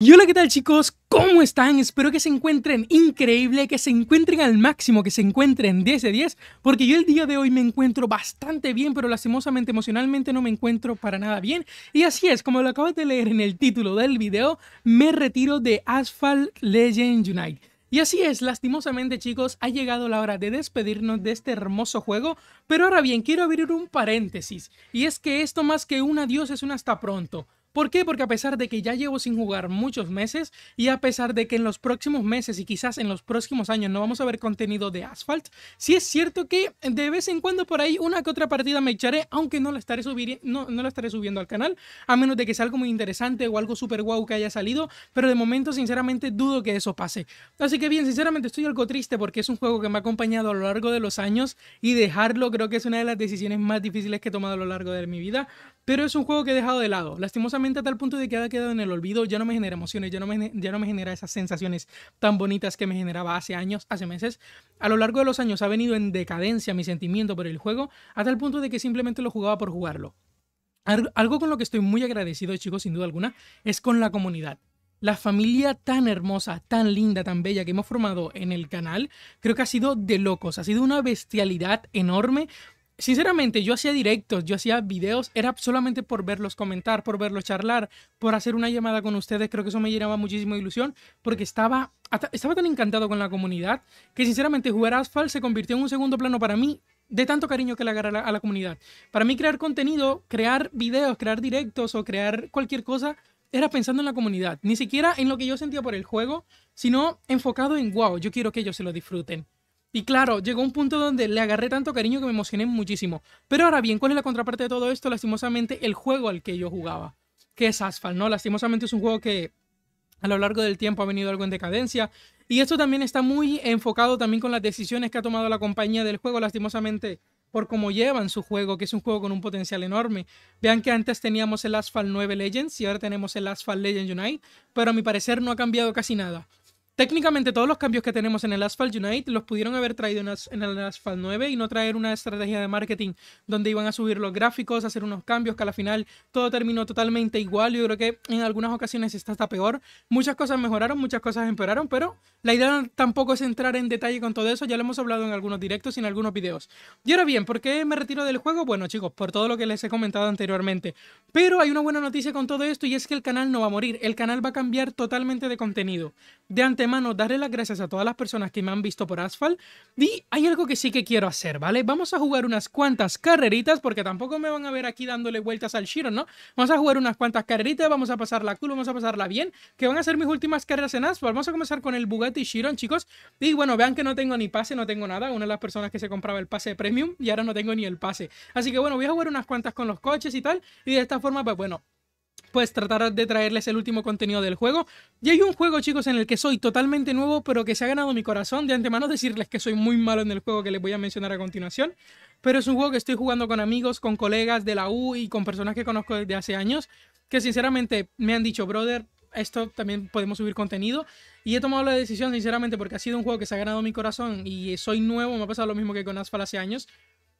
Y hola, ¿qué tal chicos? ¿Cómo están? Espero que se encuentren increíble, que se encuentren al máximo, que se encuentren 10 de 10, porque yo el día de hoy me encuentro bastante bien, pero lastimosamente emocionalmente no me encuentro para nada bien. Y así es, como lo acabas de leer en el título del video, me retiro de Asphalt Legend Unite. Y así es, lastimosamente chicos, ha llegado la hora de despedirnos de este hermoso juego, pero ahora bien, quiero abrir un paréntesis, y es que esto más que un adiós es un hasta pronto. ¿Por qué? Porque a pesar de que ya llevo sin jugar muchos meses y a pesar de que en los próximos meses y quizás en los próximos años no vamos a ver contenido de Asphalt, sí es cierto que de vez en cuando por ahí una que otra partida me echaré, aunque no la estaré, no la estaré subiendo al canal, a menos de que sea algo muy interesante o algo super guau que haya salido, pero de momento sinceramente dudo que eso pase. Así que bien, sinceramente estoy algo triste porque es un juego que me ha acompañado a lo largo de los años y dejarlo creo que es una de las decisiones más difíciles que he tomado a lo largo de mi vida, pero es un juego que he dejado de lado, lastimosamente a tal punto de que ha quedado en el olvido, ya no me genera emociones, ya no me, ya no me genera esas sensaciones tan bonitas que me generaba hace años, hace meses. A lo largo de los años ha venido en decadencia mi sentimiento por el juego, a tal punto de que simplemente lo jugaba por jugarlo. Algo con lo que estoy muy agradecido, chicos, sin duda alguna, es con la comunidad. La familia tan hermosa, tan linda, tan bella que hemos formado en el canal, creo que ha sido de locos, ha sido una bestialidad enorme sinceramente, yo hacía directos, yo hacía videos, era solamente por verlos comentar, por verlos charlar, por hacer una llamada con ustedes. Creo que eso me llenaba muchísimo de ilusión porque estaba, estaba tan encantado con la comunidad que, sinceramente, jugar Asphalt se convirtió en un segundo plano para mí de tanto cariño que le agarra a la comunidad. Para mí, crear contenido, crear videos, crear directos o crear cualquier cosa era pensando en la comunidad, ni siquiera en lo que yo sentía por el juego, sino enfocado en wow, yo quiero que ellos se lo disfruten. Y claro, llegó un punto donde le agarré tanto cariño que me emocioné muchísimo. Pero ahora bien, ¿cuál es la contraparte de todo esto? Lastimosamente, el juego al que yo jugaba, que es Asphalt, ¿no? Lastimosamente es un juego que a lo largo del tiempo ha venido algo en decadencia. Y esto también está muy enfocado también con las decisiones que ha tomado la compañía del juego, lastimosamente, por cómo llevan su juego, que es un juego con un potencial enorme. Vean que antes teníamos el Asphalt 9 Legends y ahora tenemos el Asphalt Legends Unite, pero a mi parecer no ha cambiado casi nada. Técnicamente todos los cambios que tenemos en el Asphalt Unite los pudieron haber traído en el Asphalt 9 y no traer una estrategia de marketing donde iban a subir los gráficos, hacer unos cambios que al final todo terminó totalmente igual. Yo creo que en algunas ocasiones está hasta peor. Muchas cosas mejoraron, muchas cosas empeoraron, pero la idea tampoco es entrar en detalle con todo eso. Ya lo hemos hablado en algunos directos y en algunos videos. Y ahora bien, ¿por qué me retiro del juego? Bueno chicos, por todo lo que les he comentado anteriormente. Pero hay una buena noticia con todo esto y es que el canal no va a morir. El canal va a cambiar totalmente de contenido. De antemano mano, darle las gracias a todas las personas que me han visto por Asphalt. Y hay algo que sí que quiero hacer, ¿vale? Vamos a jugar unas cuantas carreritas, porque tampoco me van a ver aquí dándole vueltas al shiron ¿no? Vamos a jugar unas cuantas carreritas, vamos a pasarla culo vamos a pasarla bien, que van a ser mis últimas carreras en Asphalt. Vamos a comenzar con el Bugatti shiron chicos. Y bueno, vean que no tengo ni pase, no tengo nada. Una de las personas que se compraba el pase premium y ahora no tengo ni el pase. Así que bueno, voy a jugar unas cuantas con los coches y tal. Y de esta forma, pues bueno, pues tratar de traerles el último contenido del juego. Y hay un juego, chicos, en el que soy totalmente nuevo, pero que se ha ganado mi corazón. De antemano decirles que soy muy malo en el juego que les voy a mencionar a continuación. Pero es un juego que estoy jugando con amigos, con colegas de la U y con personas que conozco desde hace años. Que sinceramente me han dicho, brother, esto también podemos subir contenido. Y he tomado la decisión, sinceramente, porque ha sido un juego que se ha ganado mi corazón y soy nuevo, me ha pasado lo mismo que con Asphalt hace años.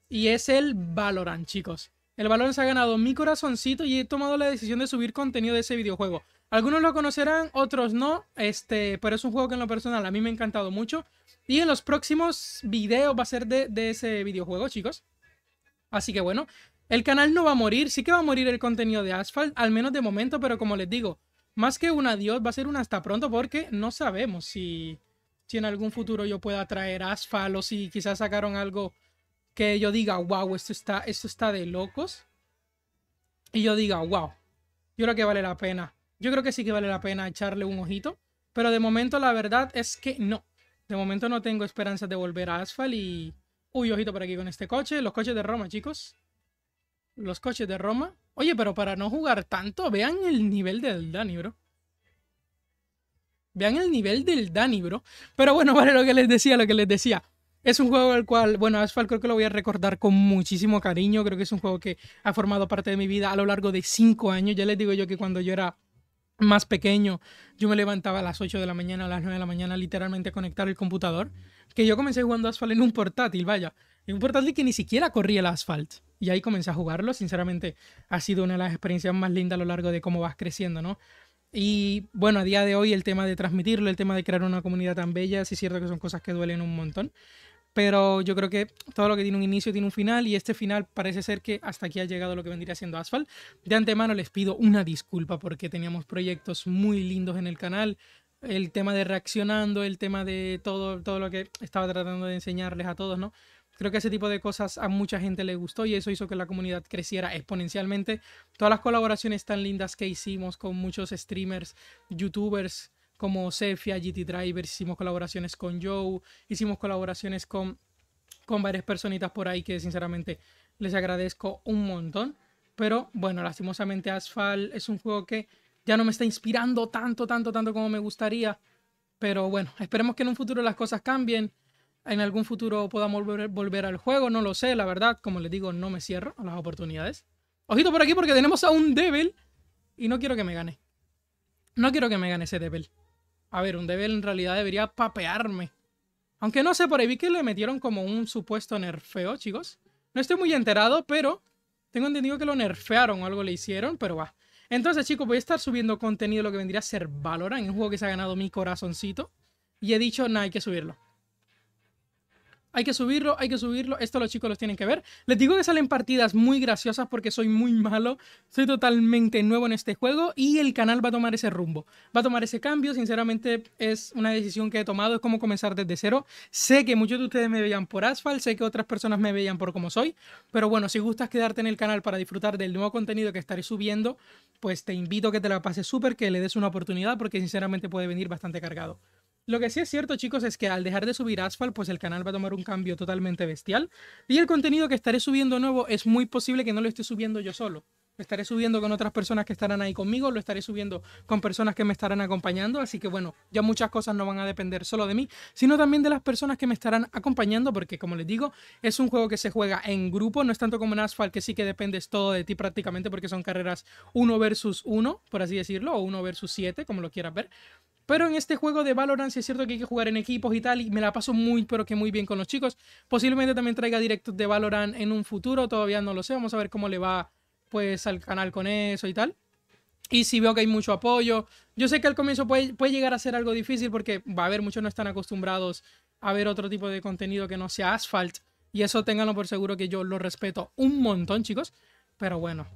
Y es el Valorant, chicos. El balón se ha ganado mi corazoncito y he tomado la decisión de subir contenido de ese videojuego. Algunos lo conocerán, otros no, este, pero es un juego que en lo personal a mí me ha encantado mucho. Y en los próximos videos va a ser de, ese videojuego, chicos. Así que bueno, el canal no va a morir, sí que va a morir el contenido de Asphalt, al menos de momento, pero como les digo, más que un adiós va a ser un hasta pronto porque no sabemos si, si en algún futuro yo pueda traer Asphalt o si quizás sacaron algo que yo diga, wow, esto está, esto está de locos. Y yo diga, wow, yo creo que vale la pena. Yo creo que sí que vale la pena echarle un ojito. Pero de momento la verdad es que no. De momento no tengo esperanzas de volver a Asphalt y... Uy, ojito por aquí con este coche. Los coches de Roma, chicos. Los coches de Roma. Oye, pero para no jugar tanto, vean el nivel del Dani, bro. Vean el nivel del Dani, bro. Pero bueno, vale lo que les decía, lo que les decía. Es un juego al cual, bueno, Asphalt creo que lo voy a recordar con muchísimo cariño. Creo que es un juego que ha formado parte de mi vida a lo largo de cinco años. Ya les digo yo que cuando yo era más pequeño, yo me levantaba a las 8 de la mañana, a las 9 de la mañana, literalmente a conectar el computador. Que yo comencé jugando Asphalt en un portátil, vaya. En un portátil que ni siquiera corría el Asphalt. Y ahí comencé a jugarlo. Sinceramente, ha sido una de las experiencias más lindas a lo largo de cómo vas creciendo, ¿no? Y bueno, a día de hoy el tema de transmitirlo, el tema de crear una comunidad tan bella, sí es cierto que son cosas que duelen un montón pero yo creo que todo lo que tiene un inicio tiene un final y este final parece ser que hasta aquí ha llegado lo que vendría siendo Asphalt. De antemano les pido una disculpa porque teníamos proyectos muy lindos en el canal, el tema de reaccionando, el tema de todo, todo lo que estaba tratando de enseñarles a todos, ¿no? Creo que ese tipo de cosas a mucha gente le gustó y eso hizo que la comunidad creciera exponencialmente. Todas las colaboraciones tan lindas que hicimos con muchos streamers, youtubers, como Sefia, GT Driver, hicimos colaboraciones con Joe, hicimos colaboraciones con, con varias personitas por ahí que sinceramente les agradezco un montón. Pero bueno, lastimosamente Asphalt es un juego que ya no me está inspirando tanto, tanto, tanto como me gustaría. Pero bueno, esperemos que en un futuro las cosas cambien. En algún futuro podamos volver, volver al juego, no lo sé, la verdad. Como les digo, no me cierro a las oportunidades. Ojito por aquí porque tenemos a un Devil y no quiero que me gane. No quiero que me gane ese Devil. A ver, un Devil en realidad debería papearme. Aunque no sé, por ahí vi que le metieron como un supuesto nerfeo, chicos. No estoy muy enterado, pero tengo entendido que lo nerfearon o algo le hicieron, pero va. Entonces, chicos, voy a estar subiendo contenido, lo que vendría a ser Valorant, un juego que se ha ganado mi corazoncito. Y he dicho, no hay que subirlo hay que subirlo, hay que subirlo. Esto los chicos los tienen que ver. Les digo que salen partidas muy graciosas porque soy muy malo. Soy totalmente nuevo en este juego y el canal va a tomar ese rumbo. Va a tomar ese cambio. Sinceramente es una decisión que he tomado. Es como comenzar desde cero. Sé que muchos de ustedes me veían por asfalto, Sé que otras personas me veían por como soy. Pero bueno, si gustas quedarte en el canal para disfrutar del nuevo contenido que estaré subiendo, pues te invito a que te la pases súper, que le des una oportunidad porque sinceramente puede venir bastante cargado. Lo que sí es cierto, chicos, es que al dejar de subir Asphalt, pues el canal va a tomar un cambio totalmente bestial. Y el contenido que estaré subiendo nuevo es muy posible que no lo esté subiendo yo solo. Lo estaré subiendo con otras personas que estarán ahí conmigo, lo estaré subiendo con personas que me estarán acompañando, así que bueno, ya muchas cosas no van a depender solo de mí, sino también de las personas que me estarán acompañando, porque como les digo, es un juego que se juega en grupo, no es tanto como en Asphalt, que sí que dependes todo de ti prácticamente, porque son carreras 1 versus 1, por así decirlo, o 1 versus 7, como lo quieras ver. Pero en este juego de Valorant sí es cierto que hay que jugar en equipos y tal, y me la paso muy, pero que muy bien con los chicos. Posiblemente también traiga directos de Valorant en un futuro, todavía no lo sé, vamos a ver cómo le va pues al canal con eso y tal. Y si veo que hay mucho apoyo, yo sé que al comienzo puede, llegar a ser algo difícil porque va a haber muchos no están acostumbrados a ver otro tipo de contenido que no sea asfalt Y eso ténganlo por seguro que yo lo respeto un montón, chicos. Pero bueno,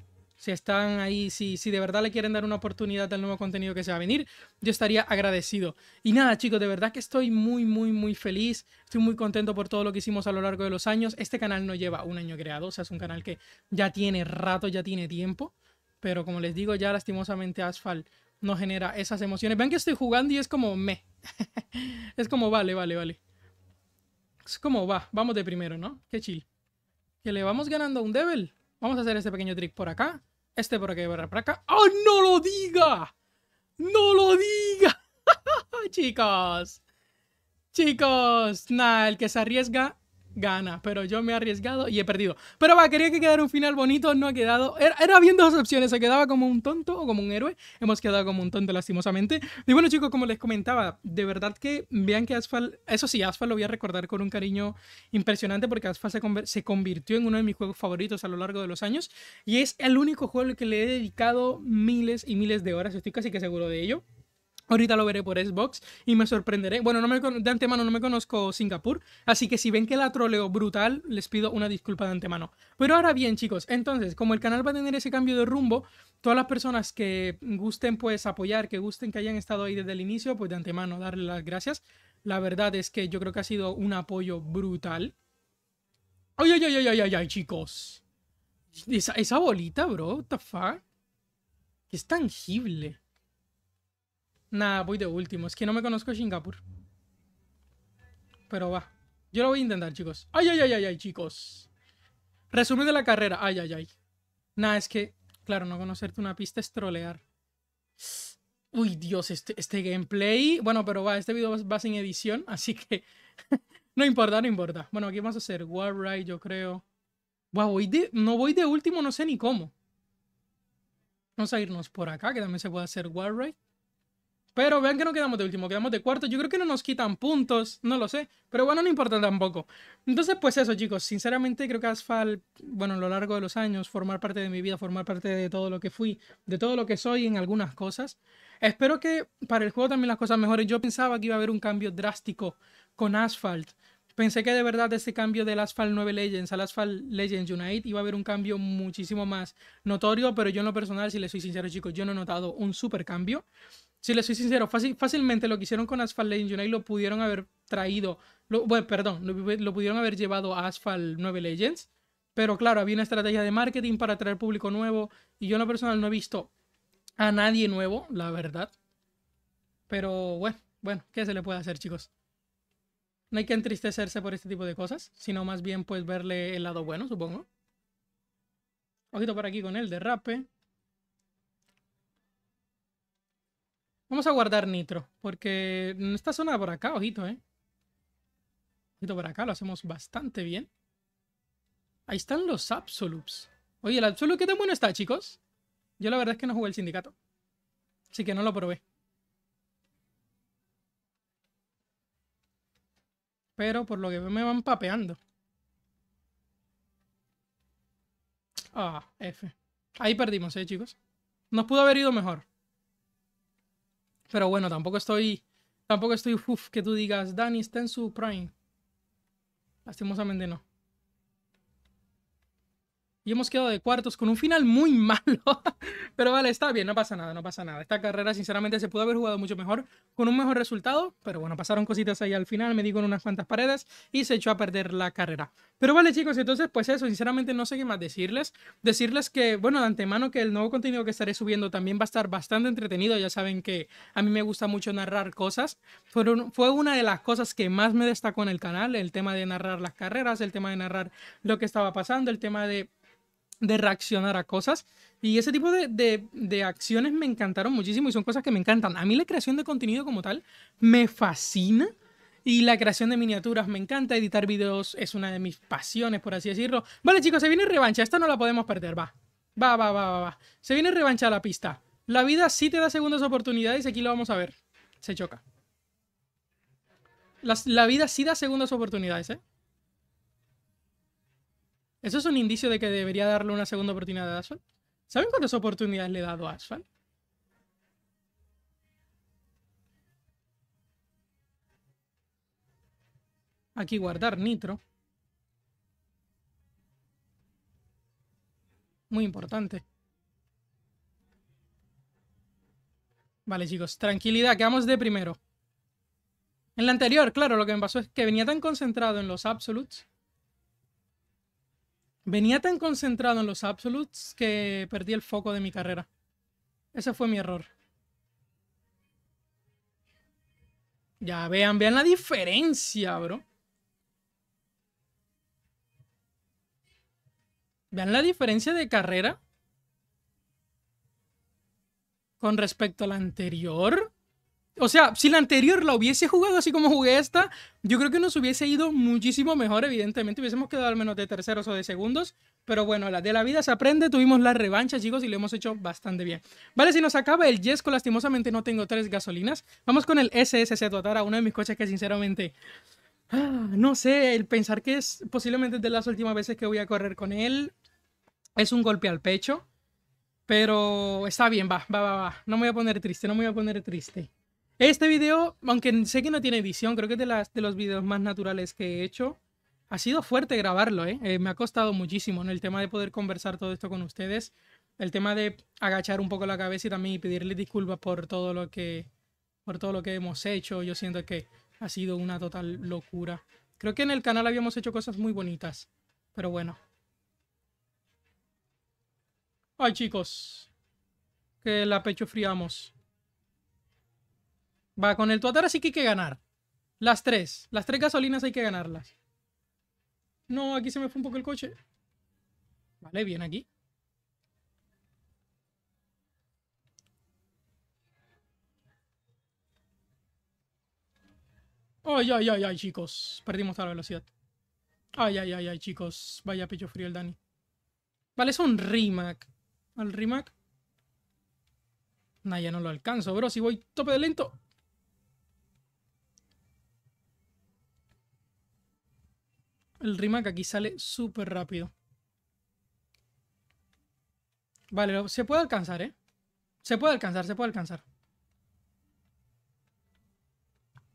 si están ahí, si, de verdad le quieren dar una oportunidad al nuevo contenido que se va a venir, yo estaría agradecido. Y nada, chicos, de verdad que estoy muy, muy, muy feliz. Estoy muy contento por todo lo que hicimos a lo largo de los años. Este canal no lleva un año creado, o sea, es un canal que ya tiene rato, ya tiene tiempo. Pero como les digo, ya lastimosamente Asphalt no genera esas emociones. Vean que estoy jugando y es como me. es como vale, vale, vale. Es como va, vamos de primero, ¿no? Qué chill. Que le vamos ganando a un devil. Vamos a hacer este pequeño trick por acá. Este por aquí, por acá. ¡Oh, no lo diga! ¡No lo diga! Chicos. Chicos. Nah, el que se arriesga gana, pero yo me he arriesgado y he perdido. Pero va, quería que quedara un final bonito, no ha quedado. Era, bien dos opciones, se quedaba como un tonto o como un héroe. Hemos quedado como un tonto, lastimosamente. Y bueno, chicos, como les comentaba, de verdad que vean que Asphalt, eso sí, Asphalt lo voy a recordar con un cariño impresionante porque Asphalt se convirtió en uno de mis juegos favoritos a lo largo de los años y es el único juego al que le he dedicado miles y miles de horas, estoy casi que seguro de ello. Ahorita lo veré por Xbox y me sorprenderé. Bueno, de antemano no me conozco Singapur, así que si ven que la troleo brutal, les pido una disculpa de antemano. Pero ahora bien, chicos, entonces, como el canal va a tener ese cambio de rumbo, todas las personas que gusten pues apoyar, que gusten que hayan estado ahí desde el inicio, pues de antemano darle las gracias. La verdad es que yo creo que ha sido un apoyo brutal. Ay, ay, ay, ay, ay, ay, chicos. Esa, bolita, bro, what the fuck. Es tangible. Nada, voy de último. Es que no me conozco Singapur. Pero va. Yo lo voy a intentar, chicos. Ay, ay, ay, ay, chicos. Resumen de la carrera. Ay, ay, ay. Nada, es que, claro, no conocerte una pista es trolear. Uy, Dios, este, este gameplay. Bueno, pero va, este video va, sin edición, así que no importa, no importa. Bueno, aquí vamos a hacer War Ride, yo creo. no voy de último, no sé ni cómo. Vamos a irnos por acá, que también se puede hacer War Ride. Pero vean que no quedamos de último, quedamos de cuarto. Yo creo que no nos quitan puntos, no lo sé. Pero bueno, no importa tampoco. Entonces, pues eso, chicos. Sinceramente, creo que Asphalt, bueno, a lo largo de los años, formar parte de mi vida, formar parte de todo lo que fui, de todo lo que soy en algunas cosas. Espero que para el juego también las cosas mejoren. Yo pensaba que iba a haber un cambio drástico con Asphalt. Pensé que de verdad este cambio del Asphalt 9 Legends al Asphalt Legends Unite iba a haber un cambio muchísimo más notorio, pero yo en lo personal, si les soy sincero chicos, yo no he notado un super cambio si les soy sincero, fácilmente lo que hicieron con Asphalt Legends Unite lo pudieron haber traído, bueno, perdón, lo, pudieron haber llevado a Asphalt 9 Legends, pero claro, había una estrategia de marketing para traer público nuevo y yo en lo personal no he visto a nadie nuevo, la verdad. Pero bueno, bueno, ¿qué se le puede hacer, chicos? No hay que entristecerse por este tipo de cosas, sino más bien pues verle el lado bueno, supongo. Ojito por aquí con el derrape. Vamos a guardar nitro, porque en esta zona por acá, ojito, ¿eh? Ojito por acá, lo hacemos bastante bien. Ahí están los Absolutes. Oye, el Absolute, ¿qué tan bueno está, chicos? Yo la verdad es que no jugué el sindicato. Así que no lo probé. Pero por lo que veo me van papeando. Ah, F. Ahí perdimos, ¿eh, chicos? Nos pudo haber ido mejor. Pero bueno, tampoco estoy. Tampoco estoy, uff, que tú digas, Dani está en su prime. Lastimosamente no y hemos quedado de cuartos con un final muy malo. pero vale, está bien, no pasa nada, no pasa nada. Esta carrera, sinceramente, se pudo haber jugado mucho mejor, con un mejor resultado, pero bueno, pasaron cositas ahí al final, me digo en unas cuantas paredes y se echó a perder la carrera. Pero vale, chicos, entonces, pues eso, sinceramente, no sé qué más decirles. Decirles que, bueno, de antemano, que el nuevo contenido que estaré subiendo también va a estar bastante entretenido. Ya saben que a mí me gusta mucho narrar cosas. Fueron, fue una de las cosas que más me destacó en el canal, el tema de narrar las carreras, el tema de narrar lo que estaba pasando, el tema de de reaccionar a cosas. Y ese tipo de, acciones me encantaron muchísimo y son cosas que me encantan. A mí la creación de contenido como tal me fascina y la creación de miniaturas me encanta. Editar videos es una de mis pasiones, por así decirlo. Vale, chicos, se viene revancha. Esta no la podemos perder, va. Va, va, va, va, va. Se viene revancha la pista. La vida sí te da segundas oportunidades. Aquí lo vamos a ver. Se choca. la vida sí da segundas oportunidades, ¿eh? Eso es un indicio de que debería darle una segunda oportunidad a Asphalt. ¿Saben cuántas oportunidades le he dado a Asphalt? Aquí guardar nitro. Muy importante. Vale, chicos, tranquilidad, quedamos de primero. En la anterior, claro, lo que me pasó es que venía tan concentrado en los absolutes Venía tan concentrado en los absolutes que perdí el foco de mi carrera. Ese fue mi error. Ya vean, vean la diferencia, bro. Vean la diferencia de carrera con respecto a la anterior. O sea, si la anterior la hubiese jugado así como jugué esta, yo creo que nos hubiese ido muchísimo mejor, evidentemente. Hubiésemos quedado al menos de terceros o de segundos. Pero bueno, la de la vida se aprende. Tuvimos la revancha, chicos, y lo hemos hecho bastante bien. Vale, si nos acaba el Jesco, lastimosamente no tengo tres gasolinas. Vamos con el SSC Totara, uno de mis coches que sinceramente... Ah, no sé, el pensar que es posiblemente de las últimas veces que voy a correr con él. Es un golpe al pecho. Pero está bien, va, va, va, va. No me voy a poner triste, no me voy a poner triste. Este video, aunque sé que no tiene visión, creo que es de, los videos más naturales que he hecho. Ha sido fuerte grabarlo, ¿eh? eh me ha costado muchísimo en el tema de poder conversar todo esto con ustedes. El tema de agachar un poco la cabeza y también pedirles disculpas por todo lo que, por todo lo que hemos hecho. Yo siento que ha sido una total locura. Creo que en el canal habíamos hecho cosas muy bonitas, pero bueno. Ay, chicos, que la pecho friamos. Va, con el tuatar sí que hay que ganar. Las tres. Las tres gasolinas hay que ganarlas. No, aquí se me fue un poco el coche. Vale, bien aquí. Ay, ay, ay, ay, chicos. Perdimos toda la velocidad. Ay, ay, ay, ay, chicos. Vaya pecho frío el Dani. Vale, es un Rimac. Al Rimac. Nah, ya no lo alcanzo, bro. Si voy tope de lento. el rimac aquí sale súper rápido. Vale, se puede alcanzar, ¿eh? Se puede alcanzar, se puede alcanzar.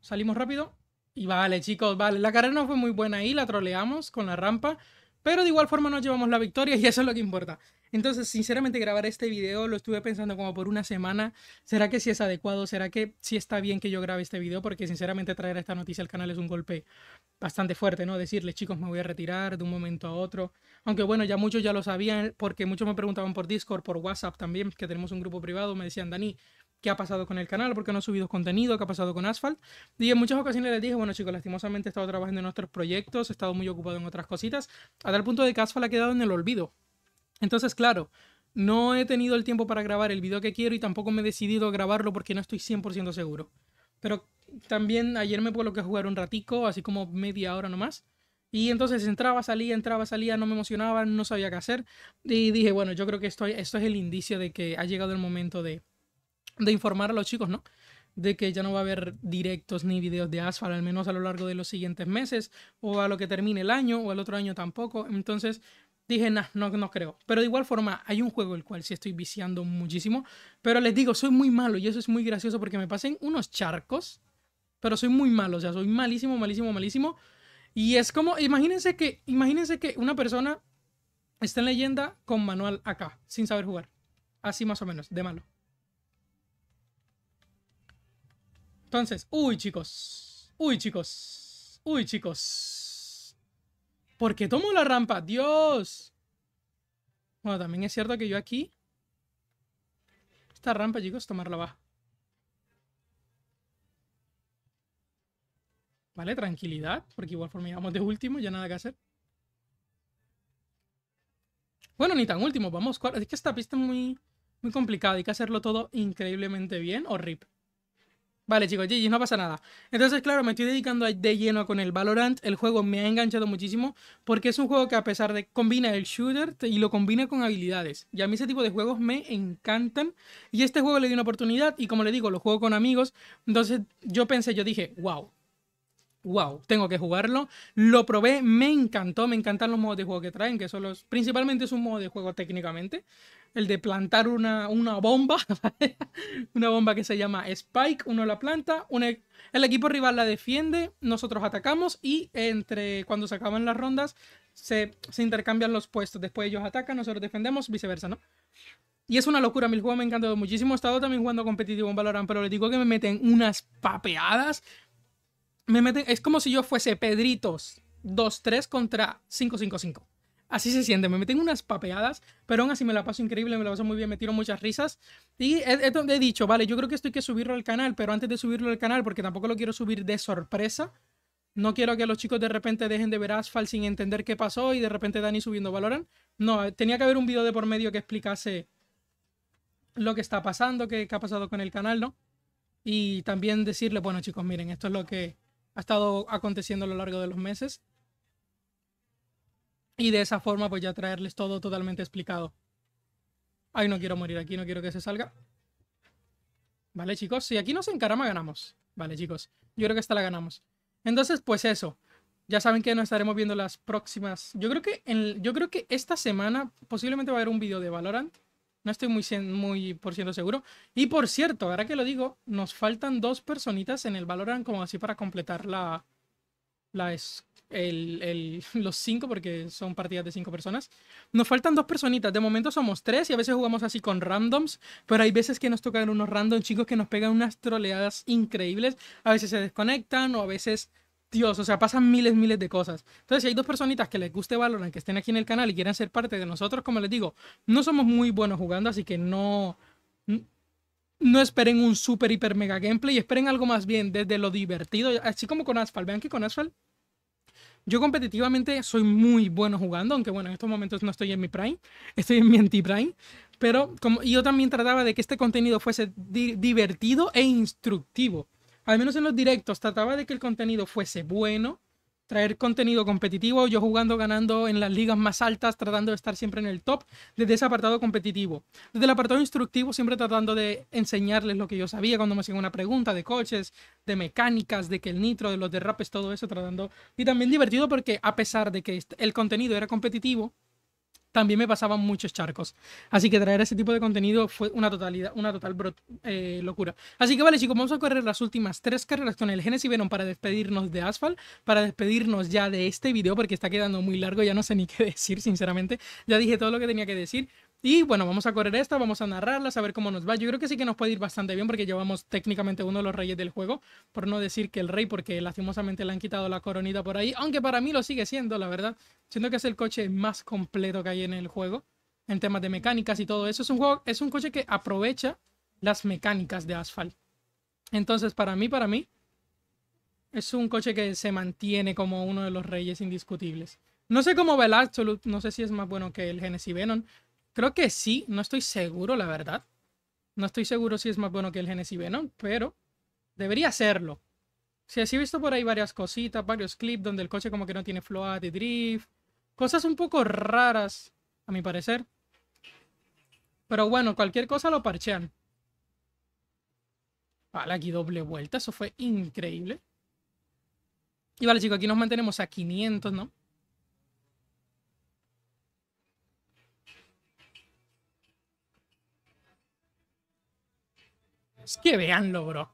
Salimos rápido. Y vale, chicos, vale. La carrera no fue muy buena ahí, la troleamos con la rampa. Pero de igual forma nos llevamos la victoria y eso es lo que importa. Entonces, sinceramente, grabar este video lo estuve pensando como por una semana. ¿Será que si es adecuado? ¿Será que si está bien que yo grabe este video? Porque, sinceramente, traer esta noticia al canal es un golpe bastante fuerte, ¿no? Decirle, chicos, me voy a retirar de un momento a otro. Aunque, bueno, ya muchos ya lo sabían, porque muchos me preguntaban por Discord, por WhatsApp también, que tenemos un grupo privado. Me decían, Dani, qué ha pasado con el canal, por qué no ha subido contenido, qué ha pasado con Asphalt. Y en muchas ocasiones les dije, bueno chicos, lastimosamente he estado trabajando en otros proyectos, he estado muy ocupado en otras cositas, a tal punto de que Asphalt ha quedado en el olvido. Entonces, claro, no he tenido el tiempo para grabar el video que quiero y tampoco me he decidido a grabarlo porque no estoy 100% seguro. Pero también ayer me lo que jugar un ratico, así como media hora nomás. Y entonces entraba, salía, entraba, salía, no me emocionaba, no sabía qué hacer. Y dije, bueno, yo creo que esto, esto es el indicio de que ha llegado el momento de, de informar a los chicos, ¿no? de que ya no va a haber directos ni videos de Asphalt, al menos a lo largo de los siguientes meses, o a lo que termine el año, o al otro año tampoco. Entonces, dije, nah, no, no creo. Pero de igual forma, hay un juego el cual sí estoy viciando muchísimo. Pero les digo, soy muy malo y eso es muy gracioso porque me pasen unos charcos. Pero soy muy malo, o sea, soy malísimo, malísimo, malísimo. Y es como, imagínense que, imagínense que una persona está en leyenda con manual acá, sin saber jugar. Así más o menos, de malo. Entonces, uy chicos, uy chicos, uy chicos. ¿Por qué tomo la rampa? ¡Dios! Bueno, también es cierto que yo aquí... Esta rampa, chicos, tomarla baja. Vale, tranquilidad, porque igual por de último, ya nada que hacer. Bueno, ni tan último, vamos. Es que esta pista es muy, muy complicada, hay que hacerlo todo increíblemente bien o rip. Vale, chicos, GG, no pasa nada. Entonces, claro, me estoy dedicando de lleno con el Valorant. El juego me ha enganchado muchísimo porque es un juego que a pesar de combina el shooter y lo combina con habilidades. Y a mí ese tipo de juegos me encantan. Y este juego le di una oportunidad y como le digo, lo juego con amigos. Entonces yo pensé, yo dije, wow, wow, tengo que jugarlo. Lo probé, me encantó, me encantan los modos de juego que traen, que son los, principalmente es un modo de juego técnicamente, el de plantar una, una bomba, una bomba que se llama Spike, uno la planta, e, el equipo rival la defiende, nosotros atacamos y entre cuando se acaban las rondas se, se intercambian los puestos, después ellos atacan, nosotros defendemos, viceversa, ¿no? Y es una locura, mi juego me ha encantado muchísimo. He estado también jugando competitivo en Valorant, pero les digo que me meten unas papeadas es como si yo fuese Pedritos 2-3 contra 5-5-5. Así se siente, me meten unas papeadas, pero aún así me la paso increíble, me la paso muy bien, me tiro muchas risas. Y es donde he dicho, vale, yo creo que estoy hay que subirlo al canal, pero antes de subirlo al canal, porque tampoco lo quiero subir de sorpresa, no quiero que los chicos de repente dejen de ver Asphalt sin entender qué pasó y de repente Dani subiendo valoran No, tenía que haber un video de por medio que explicase lo que está pasando, qué, qué ha pasado con el canal, ¿no? Y también decirle, bueno chicos, miren, esto es lo que ha estado aconteciendo a lo largo de los meses. Y de esa forma, pues ya traerles todo totalmente explicado. Ay, no quiero morir aquí, no quiero que se salga. Vale, chicos, si aquí nos encarama, ganamos. Vale, chicos, yo creo que esta la ganamos. Entonces, pues eso. Ya saben que nos estaremos viendo las próximas. Yo creo que, en, yo creo que esta semana posiblemente va a haber un vídeo de Valorant. No estoy muy, por ciento seguro. Y por cierto, ahora que lo digo, nos faltan dos personitas en el Valorant como así para completar la, la el, los cinco, porque son partidas de cinco personas. Nos faltan dos personitas. De momento somos tres y a veces jugamos así con randoms, pero hay veces que nos tocan unos random chicos que nos pegan unas troleadas increíbles. A veces se desconectan o a veces Dios, o sea, pasan miles, miles de cosas. Entonces, si hay dos personitas que les guste Valorant, que estén aquí en el canal y quieran ser parte de nosotros, como les digo, no somos muy buenos jugando, así que no, no esperen un super, hiper, mega gameplay, esperen algo más bien desde lo divertido, así como con Asphalt. Vean que con Asphalt yo competitivamente soy muy bueno jugando, aunque bueno, en estos momentos no estoy en mi prime, estoy en mi anti-prime, pero como, yo también trataba de que este contenido fuese divertido e instructivo al menos en los directos, trataba de que el contenido fuese bueno, traer contenido competitivo, yo jugando, ganando en las ligas más altas, tratando de estar siempre en el top, desde ese apartado competitivo. Desde el apartado instructivo, siempre tratando de enseñarles lo que yo sabía cuando me hacían una pregunta de coches, de mecánicas, de que el nitro, de los derrapes, todo eso, tratando. Y también divertido porque a pesar de que el contenido era competitivo, también me pasaban muchos charcos. Así que traer ese tipo de contenido fue una totalidad, una total eh, locura. Así que vale, chicos, vamos a correr las últimas tres carreras con el Genesis Venom para despedirnos de Asphalt, para despedirnos ya de este video porque está quedando muy largo, ya no sé ni qué decir, sinceramente. Ya dije todo lo que tenía que decir. Y bueno, vamos a correr esta, vamos a narrarla, a ver cómo nos va. Yo creo que sí que nos puede ir bastante bien porque llevamos técnicamente uno de los reyes del juego, por no decir que el rey, porque lastimosamente le han quitado la coronita por ahí, aunque para mí lo sigue siendo, la verdad. Siento que es el coche más completo que hay en el juego, en temas de mecánicas y todo eso. Es un, juego, es un coche que aprovecha las mecánicas de asfalto Entonces, para mí, para mí, es un coche que se mantiene como uno de los reyes indiscutibles. No sé cómo va el Absolute, no sé si es más bueno que el Genesis Venom, Creo que sí, no estoy seguro, la verdad. No estoy seguro si es más bueno que el Genesis Venom, pero debería serlo. Si así he visto por ahí varias cositas, varios clips donde el coche como que no tiene float y drift. Cosas un poco raras, a mi parecer. Pero bueno, cualquier cosa lo parchean. Vale, aquí doble vuelta, eso fue increíble. Y vale, chicos, aquí nos mantenemos a 500, ¿no? que veanlo bro.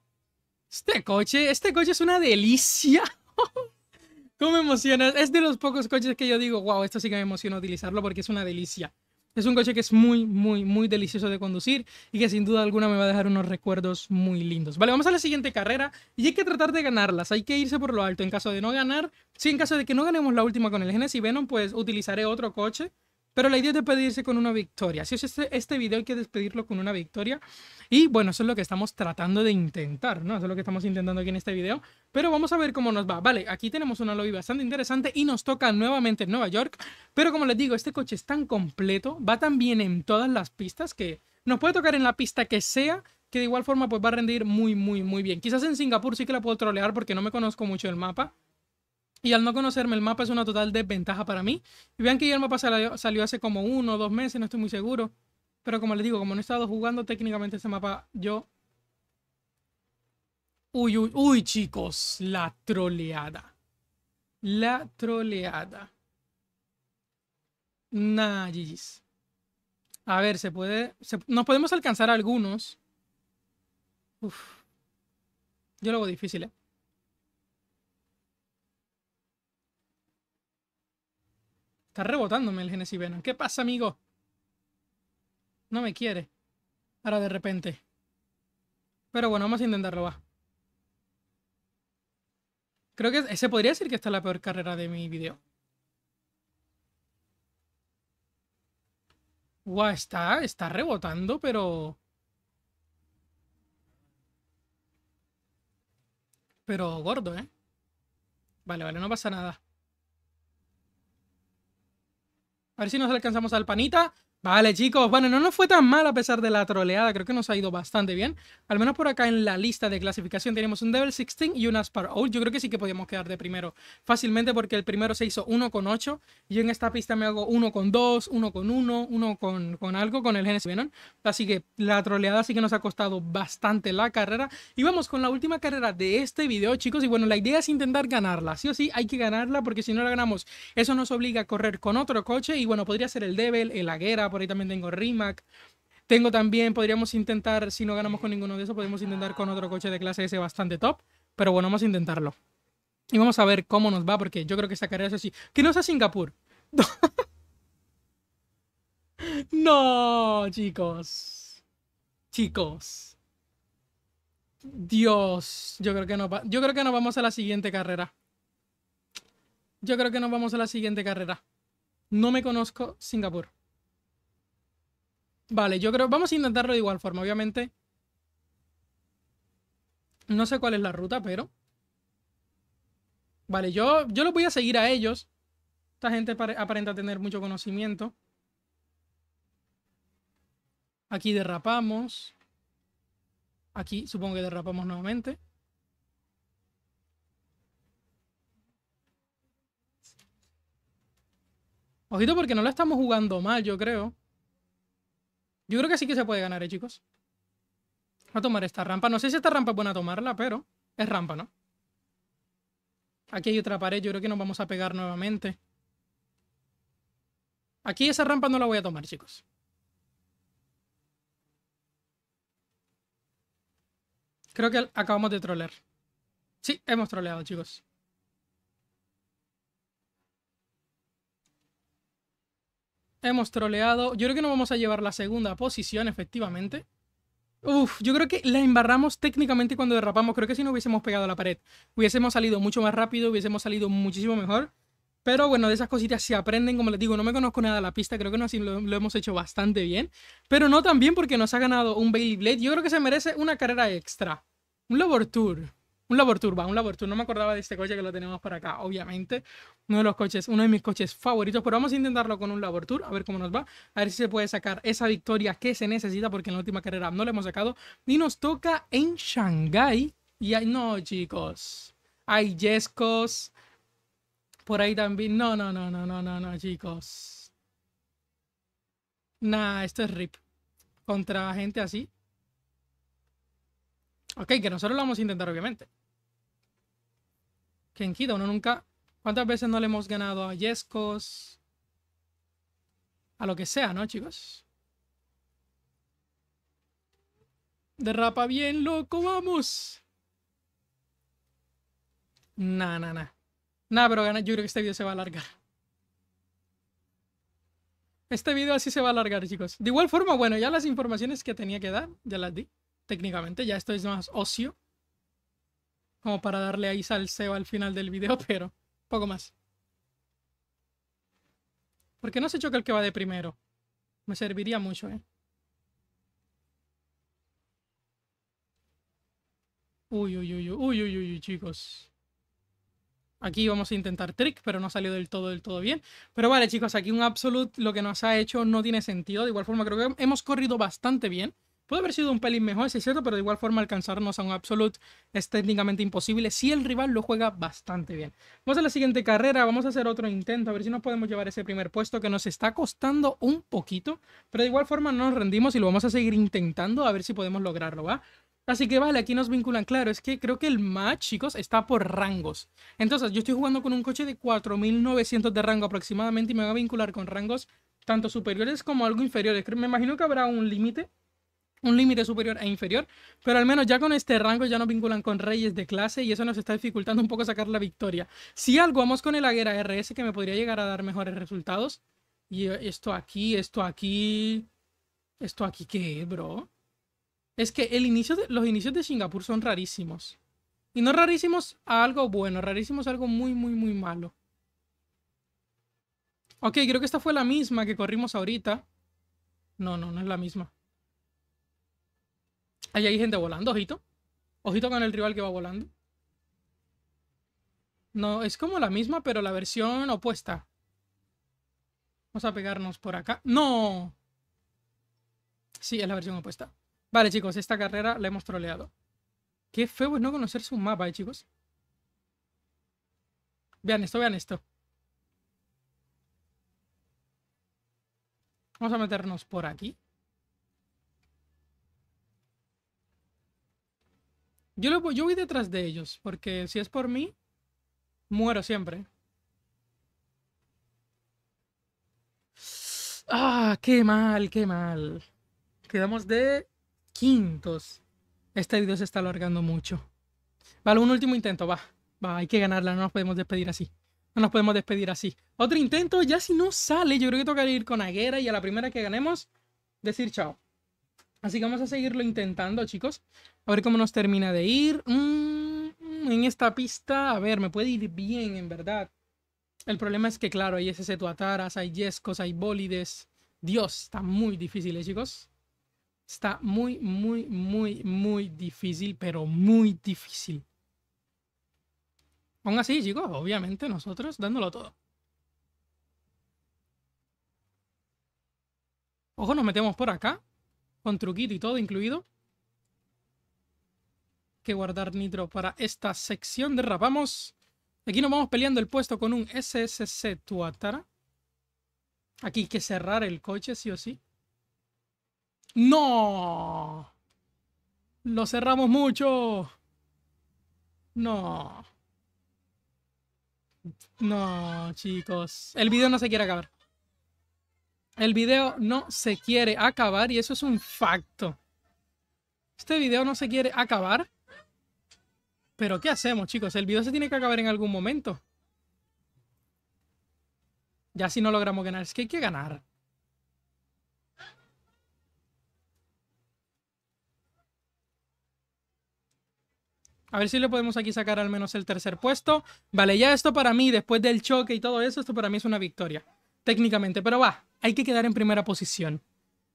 Este coche, este coche es una delicia. ¿Cómo me emociona? Es de los pocos coches que yo digo, wow, esto sí que me emociona utilizarlo porque es una delicia. Es un coche que es muy, muy, muy delicioso de conducir y que sin duda alguna me va a dejar unos recuerdos muy lindos. Vale, vamos a la siguiente carrera y hay que tratar de ganarlas. Hay que irse por lo alto en caso de no ganar. Si sí, en caso de que no ganemos la última con el Genesis Venom, pues utilizaré otro coche pero la idea es despedirse con una victoria. Si es este, este, video hay que despedirlo con una victoria. Y bueno, eso es lo que estamos tratando de intentar, ¿no? Eso es lo que estamos intentando aquí en este video. Pero vamos a ver cómo nos va. Vale, aquí tenemos una lobby bastante interesante y nos toca nuevamente en Nueva York. Pero como les digo, este coche es tan completo, va tan bien en todas las pistas que nos puede tocar en la pista que sea, que de igual forma pues va a rendir muy, muy, muy bien. Quizás en Singapur sí que la puedo trolear porque no me conozco mucho el mapa. Y al no conocerme el mapa es una total desventaja para mí. Y vean que ya el mapa salió, hace como uno o dos meses, no estoy muy seguro. Pero como les digo, como no he estado jugando técnicamente ese mapa, yo... Uy, uy, uy, chicos, la troleada. La troleada. Nah, GG's. A ver, se puede... nos podemos alcanzar algunos. Uf. Yo lo hago difícil, ¿eh? Está rebotándome el Genesis Venom. ¿Qué pasa, amigo? No me quiere. Ahora de repente. Pero bueno, vamos a intentarlo, va. Creo que ese podría decir que esta la peor carrera de mi video. Guau, está, está rebotando, pero... Pero gordo, ¿eh? Vale, vale, no pasa nada. A ver si nos alcanzamos al panita. Vale, chicos, bueno, no nos fue tan mal a pesar de la troleada, creo que nos ha ido bastante bien. Al menos por acá en la lista de clasificación tenemos un Devil 16 y un Aspar Old. Yo creo que sí que podíamos quedar de primero fácilmente porque el primero se hizo 1 con 8. Y en esta pista me hago 1 con 2, 1 con 1, 1 con, con algo, con el Genesis Venom. Así que la troleada sí que nos ha costado bastante la carrera. Y vamos con la última carrera de este video, chicos. Y bueno, la idea es intentar ganarla. Sí o sí hay que ganarla porque si no la ganamos, eso nos obliga a correr con otro coche. Y bueno, podría ser el Devil, el Aguera por ahí también tengo Rimac. Tengo también, podríamos intentar, si no ganamos con ninguno de esos, podemos intentar con otro coche de clase S bastante top. Pero bueno, vamos a intentarlo. Y vamos a ver cómo nos va, porque yo creo que esta carrera es así. Que no a Singapur. no, chicos. Chicos. Dios, yo creo que no yo creo que nos vamos a la siguiente carrera. Yo creo que nos vamos a la siguiente carrera. No me conozco Singapur. Vale, yo creo, vamos a intentarlo de igual forma, obviamente. No sé cuál es la ruta, pero... Vale, yo, yo lo voy a seguir a ellos. Esta gente aparenta tener mucho conocimiento. Aquí derrapamos. Aquí supongo que derrapamos nuevamente. Ojito porque no la estamos jugando mal, yo creo. Yo creo que sí que se puede ganar, eh, chicos. Voy a tomar esta rampa. No sé si esta rampa es buena tomarla, pero es rampa, ¿no? Aquí hay otra pared. Yo creo que nos vamos a pegar nuevamente. Aquí esa rampa no la voy a tomar, chicos. Creo que acabamos de trolear. Sí, hemos troleado, chicos. Hemos troleado. Yo creo que no vamos a llevar la segunda posición, efectivamente. Uf, yo creo que la embarramos técnicamente cuando derrapamos. Creo que si no hubiésemos pegado a la pared, hubiésemos salido mucho más rápido, hubiésemos salido muchísimo mejor. Pero bueno, de esas cositas se aprenden. Como les digo, no me conozco nada de la pista. Creo que no, lo, lo hemos hecho bastante bien. Pero no tan bien porque nos ha ganado un Bailey Blade. Yo creo que se merece una carrera extra. Un Labor Tour un Labor un Labor Tour. No me acordaba de este coche que lo tenemos por acá, obviamente. Uno de los coches, uno de mis coches favoritos, pero vamos a intentarlo con un Labor Tour, a ver cómo nos va, a ver si se puede sacar esa victoria que se necesita, porque en la última carrera no la hemos sacado. Y nos toca en Shanghai. Y hay, no, chicos, hay Yescos. Por ahí también. No, no, no, no, no, no, no, chicos. Nah, esto es RIP. Contra gente así, Ok, que nosotros lo vamos a intentar, obviamente. Kido uno nunca. ¿Cuántas veces no le hemos ganado a Yescos? A lo que sea, ¿no, chicos? Derrapa bien, loco, vamos. Nah, nah, nah. Nah, pero yo creo que este video se va a alargar. Este video así se va a alargar, chicos. De igual forma, bueno, ya las informaciones que tenía que dar, ya las di técnicamente. Ya esto es más ocio. Como para darle ahí salseo al final del video, pero poco más. Porque no se choca el que va de primero. Me serviría mucho, ¿eh? Uy, uy, uy, uy, uy, uy, uy, chicos. Aquí vamos a intentar trick, pero no ha salido del todo, del todo bien. Pero vale, chicos, aquí un absolute lo que nos ha hecho no tiene sentido. De igual forma, creo que hemos corrido bastante bien. Puede haber sido un pelín mejor, sí es cierto, pero de igual forma alcanzarnos a un absolute es técnicamente imposible si el rival lo juega bastante bien. Vamos a la siguiente carrera, vamos a hacer otro intento, a ver si nos podemos llevar ese primer puesto que nos está costando un poquito, pero de igual forma no nos rendimos y lo vamos a seguir intentando a ver si podemos lograrlo, ¿va? Así que vale, aquí nos vinculan. Claro, es que creo que el match, chicos, está por rangos. Entonces, yo estoy jugando con un coche de 4900 de rango aproximadamente y me va a vincular con rangos tanto superiores como algo inferiores. Me imagino que habrá un límite un límite superior e inferior, pero al menos ya con este rango ya nos vinculan con reyes de clase y eso nos está dificultando un poco sacar la victoria. Si algo, vamos con el Aguera RS que me podría llegar a dar mejores resultados. Y eh, esto aquí, esto aquí... ¿Esto aquí qué es, bro? Es que el inicio los inicios de Singapur son rarísimos. Y no rarísimos a algo bueno, rarísimos a algo muy, muy, muy malo. Ok, creo que esta fue la misma que corrimos ahorita. No, no, no es la misma. Ahí hay gente volando, ojito. Ojito con el rival que va volando. No, es como la misma, pero la versión opuesta. Vamos a pegarnos por acá. ¡No! Sí, es la versión opuesta. Vale, chicos, esta carrera la hemos troleado. Qué feo es no conocer su mapa, eh, chicos. Vean esto, vean esto. Vamos a meternos por aquí. Yo, yo voy detrás de ellos, porque si es por mí, muero siempre. Ah, qué mal, qué mal. Quedamos de quintos. Este video se está alargando mucho. Vale, un último intento, va. Va, hay que ganarla, no nos podemos despedir así. No nos podemos despedir así. Otro intento, ya si no sale, yo creo que toca ir con Aguera y a la primera que ganemos, decir chao. Así que vamos a seguirlo intentando, chicos. A ver cómo nos termina de ir. Mm, en esta pista, a ver, me puede ir bien, en verdad. El problema es que, claro, hay ese Tuataras, hay Yescos, hay Bólides. Dios, está muy difícil, ¿eh, chicos? Está muy, muy, muy, muy difícil, pero muy difícil. Aún así, chicos, obviamente nosotros dándolo todo. Ojo, nos metemos por acá con truquito y todo incluido. Que guardar nitro para esta sección. Derrapamos. Aquí nos vamos peleando el puesto con un SSC Tuatara. Aquí hay que cerrar el coche, sí o sí. ¡No! ¡Lo cerramos mucho! ¡No! No, chicos. El video no se quiere acabar. El video no se quiere acabar y eso es un facto. Este video no se quiere acabar. Pero ¿qué hacemos, chicos? El video se tiene que acabar en algún momento. Ya si no logramos ganar, es que hay que ganar. A ver si le podemos aquí sacar al menos el tercer puesto. Vale, ya esto para mí, después del choque y todo eso, esto para mí es una victoria técnicamente, pero va, hay que quedar en primera posición.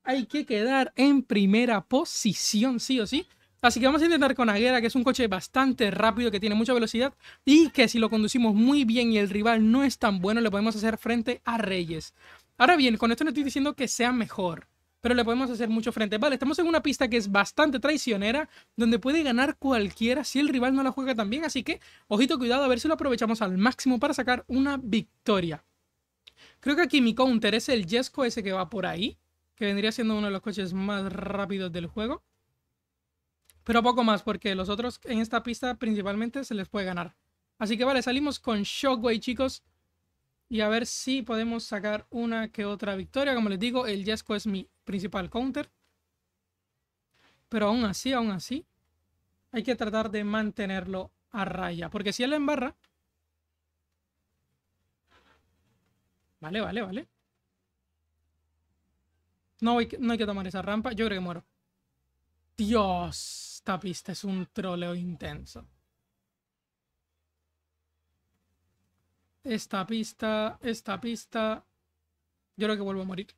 Hay que quedar en primera posición, sí o sí. Así que vamos a intentar con Aguera, que es un coche bastante rápido, que tiene mucha velocidad y que si lo conducimos muy bien y el rival no es tan bueno, le podemos hacer frente a Reyes. Ahora bien, con esto no estoy diciendo que sea mejor, pero le podemos hacer mucho frente. Vale, estamos en una pista que es bastante traicionera, donde puede ganar cualquiera si el rival no la juega tan bien, así que ojito cuidado a ver si lo aprovechamos al máximo para sacar una victoria. Creo que aquí mi counter es el Jesco ese que va por ahí, que vendría siendo uno de los coches más rápidos del juego. Pero poco más, porque los otros en esta pista principalmente se les puede ganar. Así que vale, salimos con Shockwave, chicos. Y a ver si podemos sacar una que otra victoria. Como les digo, el Jesco es mi principal counter. Pero aún así, aún así, hay que tratar de mantenerlo a raya. Porque si él embarra, Vale, vale, vale. No, hay que, no hay tomar esa rampa. Yo creo que muero. Dios, esta pista es un troleo intenso. Esta pista, esta pista. Yo creo que vuelvo a morir.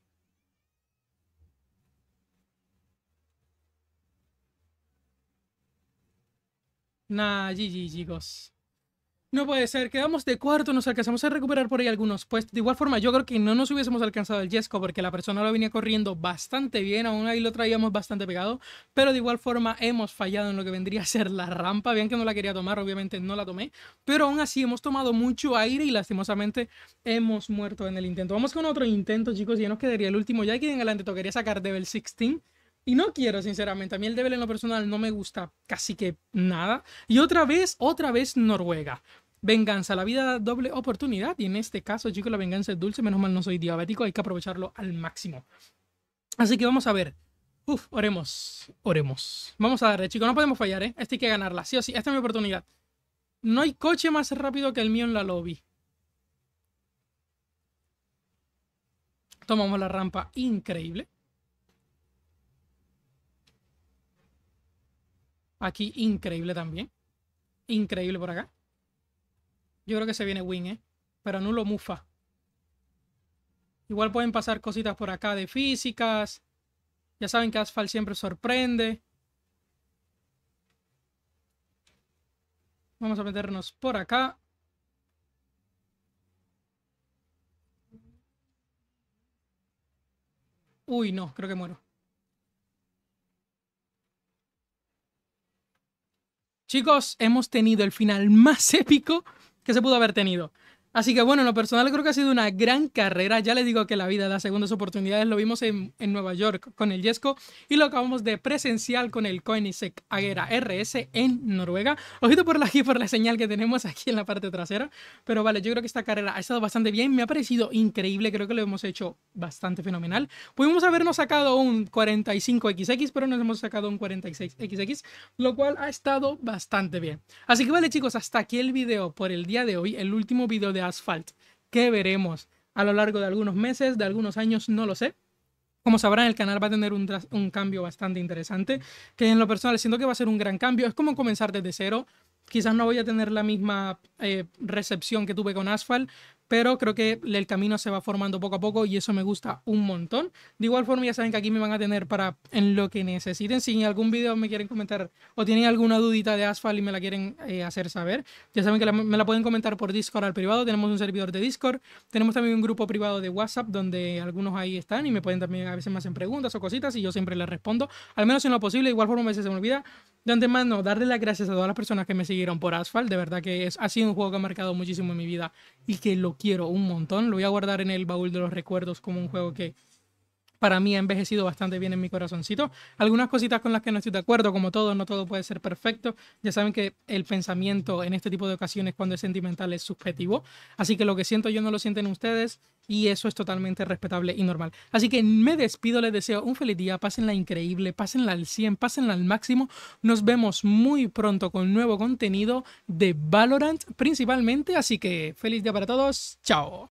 Nah, GG, chicos. No puede ser, quedamos de cuarto, nos alcanzamos a recuperar por ahí algunos puestos. De igual forma, yo creo que no nos hubiésemos alcanzado el Jesco porque la persona lo venía corriendo bastante bien, aún ahí lo traíamos bastante pegado, pero de igual forma hemos fallado en lo que vendría a ser la rampa. Bien que no la quería tomar, obviamente no la tomé, pero aún así hemos tomado mucho aire y lastimosamente hemos muerto en el intento. Vamos con otro intento, chicos, y ya nos quedaría el último. Ya aquí en adelante tocaría sacar Devil 16. Y no quiero, sinceramente. A mí el Devil en lo personal no me gusta casi que nada. Y otra vez, otra vez Noruega. Venganza, la vida da doble oportunidad y en este caso, chicos, la venganza es dulce, menos mal no soy diabético, hay que aprovecharlo al máximo. Así que vamos a ver. Uf, oremos, oremos. Vamos a darle, chicos, no podemos fallar, ¿eh? Este hay que ganarla, sí o sí, esta es mi oportunidad. No hay coche más rápido que el mío en la lobby. Tomamos la rampa, increíble. Aquí, increíble también. Increíble por acá. Yo creo que se viene win, ¿eh? Pero no lo Mufa. Igual pueden pasar cositas por acá de físicas. Ya saben que Asphalt siempre sorprende. Vamos a meternos por acá. Uy, no, creo que muero. Chicos, hemos tenido el final más épico que se pudo haber tenido. Así que bueno, en lo personal creo que ha sido una gran carrera. Ya les digo que la vida da segundas oportunidades. Lo vimos en, Nueva York con el Yesco y lo acabamos de presencial con el Koenigsegg Aguera RS en Noruega. Ojito por la, por la señal que tenemos aquí en la parte trasera. Pero vale, yo creo que esta carrera ha estado bastante bien. Me ha parecido increíble. Creo que lo hemos hecho bastante fenomenal. Pudimos habernos sacado un 45XX, pero nos hemos sacado un 46XX, lo cual ha estado bastante bien. Así que vale chicos, hasta aquí el video por el día de hoy. El último video de asfalt que veremos a lo largo de algunos meses, de algunos años, no lo sé. Como sabrán, el canal va a tener un, un cambio bastante interesante, que en lo personal siento que va a ser un gran cambio. Es como comenzar desde cero. Quizás no voy a tener la misma eh, recepción que tuve con asfalt pero creo que el camino se va formando poco a poco y eso me gusta un montón. De igual forma, ya saben que aquí me van a tener para en lo que necesiten. Si en algún video me quieren comentar o tienen alguna dudita de Asphalt y me la quieren eh, hacer saber, ya saben que me la pueden comentar por Discord al privado. Tenemos un servidor de Discord, tenemos también un grupo privado de WhatsApp donde algunos ahí están y me pueden también a veces más en preguntas o cositas y yo siempre les respondo, al menos en lo posible. De igual forma, a veces se me olvida. De antemano, darle las gracias a todas las personas que me siguieron por Asphalt. De verdad que es, ha sido un juego que ha marcado muchísimo en mi vida y que lo quiero un montón. Lo voy a guardar en el baúl de los recuerdos como un juego que para mí ha envejecido bastante bien en mi corazoncito. Algunas cositas con las que no estoy de acuerdo, como todo, no todo puede ser perfecto. Ya saben que el pensamiento en este tipo de ocasiones cuando es sentimental es subjetivo, así que lo que siento yo no lo sienten ustedes y eso es totalmente respetable y normal. Así que me despido, les deseo un feliz día, pásenla increíble, pásenla al 100, pásenla al máximo. Nos vemos muy pronto con nuevo contenido de Valorant principalmente, así que feliz día para todos, chao.